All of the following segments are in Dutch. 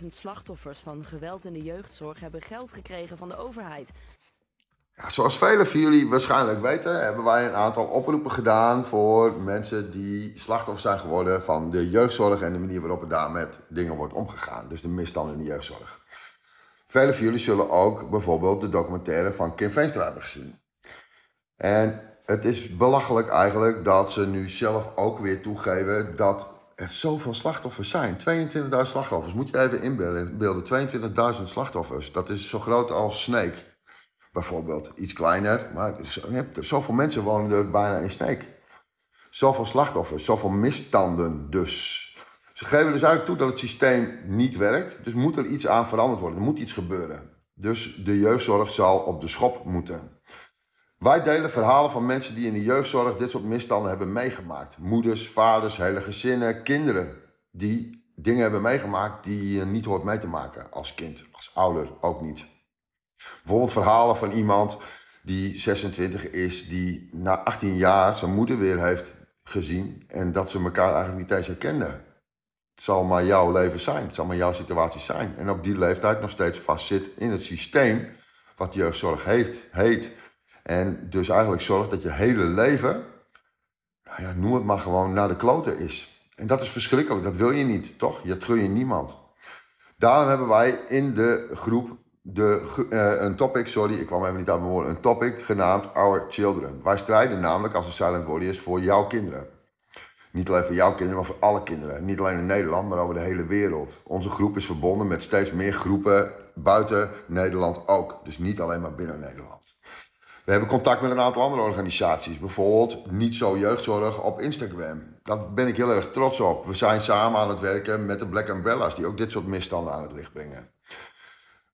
22.000 slachtoffers van geweld in de jeugdzorg hebben geld gekregen van de overheid. Ja, zoals velen van jullie waarschijnlijk weten, hebben wij een aantal oproepen gedaan voor mensen die slachtoffer zijn geworden van de jeugdzorg en de manier waarop het daar met dingen wordt omgegaan. Dus de misstanden in de jeugdzorg. Velen van jullie zullen ook bijvoorbeeld de documentaire van Kim Veenstra hebben gezien. En het is belachelijk eigenlijk dat ze nu zelf ook weer toegeven dat er zoveel slachtoffers zijn. 22.000 slachtoffers. Moet je even inbeelden. 22.000 slachtoffers. Dat is zo groot als Snake. Bijvoorbeeld. Iets kleiner. Maar zoveel mensen wonen er bijna in Snake. Zoveel slachtoffers. Zoveel misstanden dus. Ze geven dus eigenlijk toe dat het systeem niet werkt. Dus moet er iets aan veranderd worden. Er moet iets gebeuren. Dus de jeugdzorg zal op de schop moeten. Wij delen verhalen van mensen die in de jeugdzorg dit soort misstanden hebben meegemaakt. Moeders, vaders, hele gezinnen, kinderen die dingen hebben meegemaakt die je niet hoort mee te maken als kind, als ouder ook niet. Bijvoorbeeld verhalen van iemand die 26 is, die na 18 jaar zijn moeder weer heeft gezien en dat ze elkaar eigenlijk niet eens herkenden. Het zal maar jouw leven zijn, het zal maar jouw situatie zijn. En op die leeftijd nog steeds vastzit in het systeem wat jeugdzorg heet en dus eigenlijk zorgt dat je hele leven, nou ja, noem het maar gewoon, naar de kloten is. En dat is verschrikkelijk, dat wil je niet, toch? Dat gun je niemand. Daarom hebben wij in de groep de, eh, een topic, sorry, ik kwam even niet aan mijn een topic genaamd Our Children. Wij strijden namelijk als een silent warriors voor jouw kinderen. Niet alleen voor jouw kinderen, maar voor alle kinderen. Niet alleen in Nederland, maar over de hele wereld. Onze groep is verbonden met steeds meer groepen buiten Nederland ook. Dus niet alleen maar binnen Nederland. We hebben contact met een aantal andere organisaties. Bijvoorbeeld Niet Zo Jeugdzorg op Instagram. Daar ben ik heel erg trots op. We zijn samen aan het werken met de Black Umbrellas, die ook dit soort misstanden aan het licht brengen.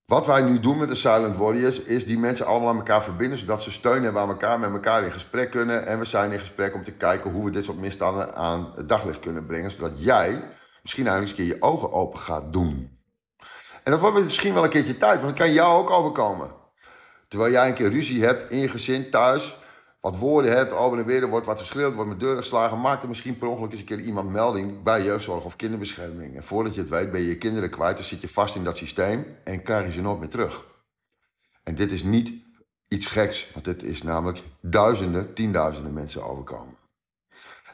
Wat wij nu doen met de Silent Warriors is die mensen allemaal aan elkaar verbinden, zodat ze steun hebben aan elkaar, met elkaar in gesprek kunnen. En we zijn in gesprek om te kijken hoe we dit soort misstanden aan het daglicht kunnen brengen, zodat jij misschien eindelijk eens een keer je ogen open gaat doen. En dat wordt misschien wel een keertje tijd, want het kan jou ook overkomen. Terwijl jij een keer ruzie hebt, in je gezin thuis, wat woorden hebt, over oh, en weer, wordt wat geschreeuwd, wordt met deuren geslagen, maakt er misschien per ongeluk eens een keer iemand melding bij jeugdzorg of kinderbescherming. En voordat je het weet ben je je kinderen kwijt, dan zit je vast in dat systeem en krijg je ze nooit meer terug. En dit is niet iets geks, want dit is namelijk duizenden, tienduizenden mensen overkomen.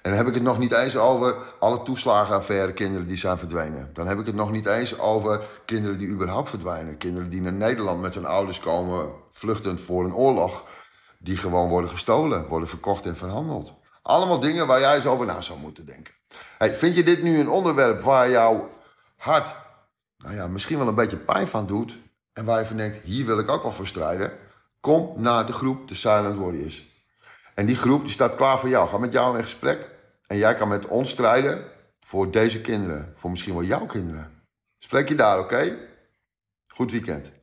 En dan heb ik het nog niet eens over alle toeslagenaffaire kinderen die zijn verdwenen. Dan heb ik het nog niet eens over kinderen die überhaupt verdwijnen. Kinderen die naar Nederland met hun ouders komen, vluchtend voor een oorlog. Die gewoon worden gestolen, worden verkocht en verhandeld. Allemaal dingen waar jij eens over na zou moeten denken. Hey, vind je dit nu een onderwerp waar jouw hart nou ja, misschien wel een beetje pijn van doet... en waar je van denkt, hier wil ik ook wel voor strijden... kom naar de groep de Silent Warriors. En die groep die staat klaar voor jou. Ga met jou in gesprek. En jij kan met ons strijden voor deze kinderen. Voor misschien wel jouw kinderen. Spreek je daar, oké? Goed weekend.